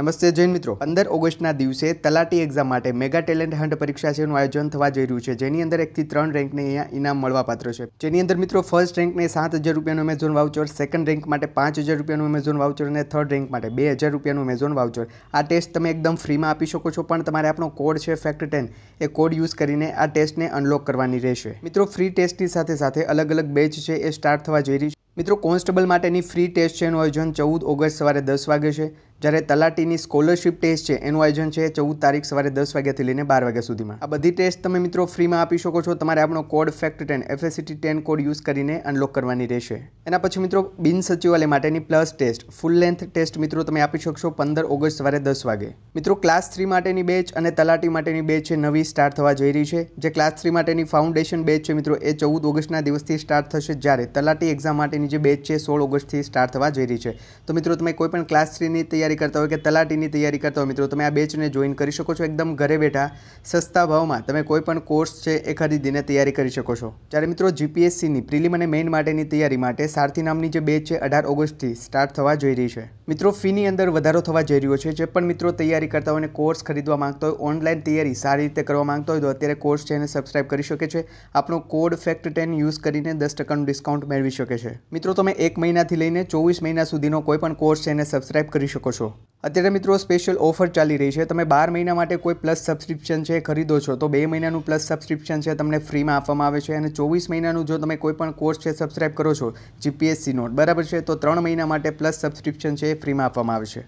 નમસ્તે જૈન મિત્રો પંદર ઓગસ્ટના દિવસે તલાટી એક્ઝામ માટે મેગા ટેલેન્ટ હન્ટ પરીક્ષા છે એનું આયોજન થવા જઈ રહ્યું છે જેની અંદર એકથી ત્રણ રેન્કને અહીંયા ઇનામ મળવાપાત્ર છે જેની અંદર મિત્રો ફર્સ્ટ રેન્કને સાત હજાર રૂપિયાનું એમેઝોન વાઉચર સેકન્ડ રેન્ક માટે પાંચ હજાર રૂપિયાનું એમેઝોન વાઉચર અને થર્ડ રેન્ક માટે બે હજાર રૂપિયાનું એમેઝોન વાઉચર આ ટેસ્ટ તમે એકદમ ફ્રીમાં આપી શકો છો પણ તમારે આપણો કોડ છે ફેક્ટ ટેન એ કોડ યુઝ કરીને આ ટેસ્ટને અનલોક કરવાની રહેશે મિત્રો ફ્રી ટેસ્ટની સાથે સાથે અલગ અલગ બેચ છે એ સ્ટાર્ટ થવા જઈ રહી છે મિત્રો કોન્સ્ટેબલ માટેની ફ્રી ટેસ્ટ છે એનું આયોજન ચૌદ ઓગસ્ટ સવારે દસ વાગે છે જ્યારે તલાટીની સ્કોલરશિપ ટેસ્ટ છે એનું આયોજન છે ચૌદ તારીખ સવારે દસ વાગ્યાથી લઈને બાર વાગ્યા સુધીમાં આ બધી ટેસ્ટ તમે મિત્રો ફ્રીમાં આપી શકો છો તમારે આપણો code fact ten F A C T ten code use કરીને અનલોક કરવાની રહેશે એના પછી મિત્રો બિન સચિવાલય માટેની plus test full length test મિત્રો તમે આપી શકશો પંદર ઓગસ્ટ સવારે દસ વાગે મિત્રો ક્લાસ થ્રી માટેની બેચ અને તલાટી માટેની બેચ છે નવી સ્ટાર્ટ થવા જઈ રહી છે જે ક્લાસ થ્રી માટેની ફાઉન્ડેશન બેચ છે મિત્રો એ ચૌદ ઓગસ્ટના દિવસથી સ્ટાર્ટ થશે જ્યારે તલાટી એક્ઝામ માટેની જે બેચ છે સોળ ઓગસ્ટથી સ્ટાર્ટ થવા જઈ રહી છે તો મિત્રો તમે કોઈ પણ ક્લાસ થ્રીની તૈયારી તૈયારી કરતા હોય કે તલાટીની તૈયારી કરતા હોય મિત્રો તમે આ બેચને જોઈન કરી શકો છો એકદમ ઘરે બેઠા સસ્તા ભાવમાં તમે કોઈ પણ કોર્સ છે એ ખરીદીને તૈયારી કરી શકો છો જ્યારે મિત્રો જીપીએસસીની પ્રિલિમ અને મેઇન માટેની તૈયારી માટે સારથી નામની જે બેચ છે અઢાર ઓગસ્ટથી સ્ટાર્ટ થવા જઈ રહી છે મિત્રો ફીની અંદર વધારો થવા જઈ રહ્યો છે જે પણ મિત્રો તૈયારી કરતા હોય અને કોર્સ ખરીદવા માંગતો હોય ઓનલાઈન તૈયારી સારી રીતે કરવા માંગતો હોય તો અત્યારે કોર્સ છે એને સબસ્ક્રાઇબ કરી શકે છે આપણો કોડ ફેક્ટ ટેન યુઝ કરીને દસ ટકાનું ડિસ્કાઉન્ટ મેળવી શકે છે મિત્રો તમે એક મહિનાથી લઈને ચોવીસ મહિના સુધીનો કોઈ પણ કોર્સ છે એને સબસ્ક્રાઇબ કરી શકો છો અત્યારે મિત્રો સ્પેશિયલ ઓફર ચાલી રહી છે તમે બાર મહિના માટે કોઈ પ્લસ સબસ્ક્રિપ્શન છે ખરીદો છો તો બે મહિનાનું પ્લસ સબસ્ક્રિપ્શન છે તમને ફ્રીમાં આપવામાં આવે છે અને ચોવીસ મહિનાનું જો તમે કોઈ પણ કોર્સ છે સબસ્ક્રાઇબ કરો છો જીપીએસસી નોટ બરાબર છે તો ત્રણ મહિના માટે પ્લસ સબસ્ક્રિપ્શન છે ફ્રીમાં આપવામાં આવે છે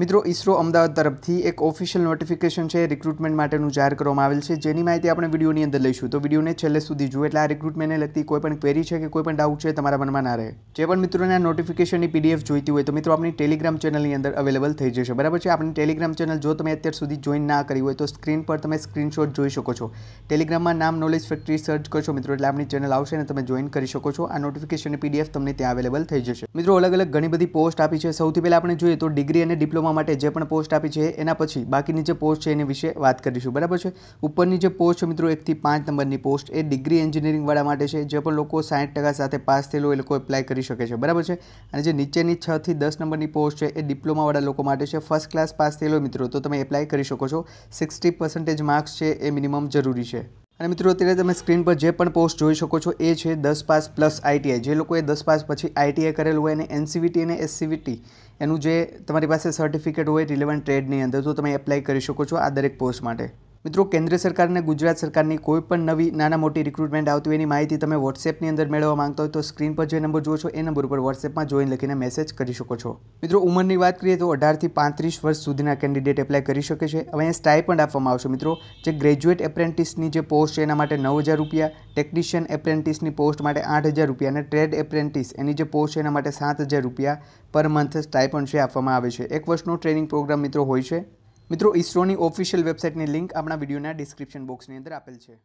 મિત્રો ઇસરો અમદાવાદ તરફથી એક ઓફિશિયલ નોટિફિકેશન છે રિક્રુટમેન્ટ માટેનું જાહેર કરવામાં આવેલ છે જેની માહિતી આપણે વિડીયોની અંદર લઈશું તો વિડીયોને છેલ્લે સુધી જુઓ એટલે આ રિક્રુટમેન્ટને લગતી કોઈ પણ ક્વેરી છે કે કોઈ પણ ડાઉટ છે તમારા મનમાં ના રહે જે પણ મિત્રોને આ નોટિફિકેશનની પીડીએફ જોઈતી હોય તો મિત્રો આપણી ટેલિગ્રામ ચેનલની અંદર અવેલેબલ થઈ જશે બરાબર છે આપણી ટેલિગ્રામ ચેનલ જો તમે અત્યાર સુધી જોઈન ના કરી હોય તો સ્ક્રીન પર તમે સ્ક્રીનશોટ જોઈ શકો છો ટેલિગ્રામમાં નામ નોલેજ ફેક્ટરી સર્ચ કરશો મિત્રો એટલે આપણી ચેનલ આવશે અને તમે જોઈન કરી શકો છો આ નોટિફિકેશનની પીડીએફ તમને ત્યાં અવેલેબલ થઈ જશે મિત્રો અલગ અલગ ઘણી બધી પોસ્ટ આપી છે સૌથી પહેલાં આપણે જોઈએ તો ડિગ્રી અને ડિપ્લોમા બનાવવા માટે જે પણ પોસ્ટ આપી છે એના પછી બાકીની જે પોસ્ટ છે એની વિશે વાત કરીશું બરાબર છે ઉપરની જે પોસ્ટ મિત્રો એકથી પાંચ નંબરની પોસ્ટ એ ડિગ્રી એન્જિનિયરિંગવાળા માટે છે જે પણ લોકો સાઠ ટકા સાથે પાસ થયેલો એ લોકો એપ્લાય કરી શકે છે બરાબર છે અને જે નીચેની છથી દસ નંબરની પોસ્ટ છે એ ડિપ્લોમાવાળા લોકો માટે છે ફર્સ્ટ ક્લાસ પાસ થયેલો મિત્રો તો તમે એપ્લાય કરી શકો છો સિક્સટી પર્સન્ટેજ માર્ક્સ છે એ મિનિમમ જરૂરી છે અને મિત્રો અત્યારે તમે સ્ક્રીન પર જે પણ પોસ્ટ જોઈ શકો છો એ છે દસ પાસ પ્લસ આઈટીઆઈ જે લોકોએ દસ પાસ પછી આઈટીઆઈ કરેલું હોય અને એનસીવીટી અને એસસીવીટી એનું જે તમારી પાસે સર્ટિફિકેટ હોય રિલેવન્ટ ટ્રેડની અંદર તો તમે એપ્લાય કરી શકો છો આ દરેક પોસ્ટ માટે મિત્રો કેન્દ્ર સરકાર અને ગુજરાત સરકારની કોઈ પણ નવી નાના મોટી રિક્રુટમેન્ટ આવતી હોય એની માહિતી તમે વોટ્સએપની અંદર મેળવવા માંગતા હોય તો સ્ક્રીન પર જે નંબર જુઓ છો એ નંબર ઉપર વોટ્સએપમાં જોઈન લખીને મેસેજ કરી શકો છો મિત્રો ઉંમરની વાત કરીએ તો અઢારથી પાંત્રીસ વર્ષ સુધીના કેન્ડિડેટ એપ્લાય કરી શકે છે હવે અહીંયા પણ આપવામાં આવશે મિત્રો જે ગ્રેજ્યુએટ એપ્રેન્ટિસની જે પોસ્ટ છે એના માટે નવ હજાર રૂપિયા ટેકનિશિયન એપ્રેન્ટિસની પોસ્ટ માટે આઠ હજાર રૂપિયા અને ટ્રેડ એપ્રેન્ટિસ એની જે પોસ્ટ છે એના માટે સાત હજાર રૂપિયા પર મંથ સ્ટાય પણ છે આપવામાં આવે છે એક વર્ષનો ટ્રેનિંગ પ્રોગ્રામ મિત્રો હોય છે મિત્રો ઇસરોની ઓફિશિયલ વેબસાઇટની લિંક આપણા વિડીયોના ડિસ્ક્રિપ્શન બોક્સની અંદર આપેલ છે